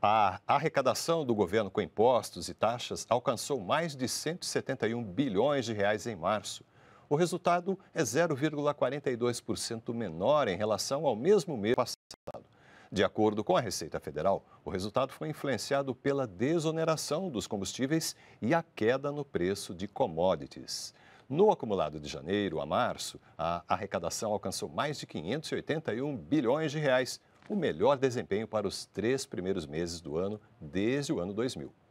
A arrecadação do governo com impostos e taxas alcançou mais de 171 bilhões de reais em março. O resultado é 0,42% menor em relação ao mesmo mês passado. De acordo com a Receita Federal, o resultado foi influenciado pela desoneração dos combustíveis e a queda no preço de commodities. No acumulado de janeiro a março, a arrecadação alcançou mais de 581 bilhões de reais, o melhor desempenho para os três primeiros meses do ano desde o ano 2000.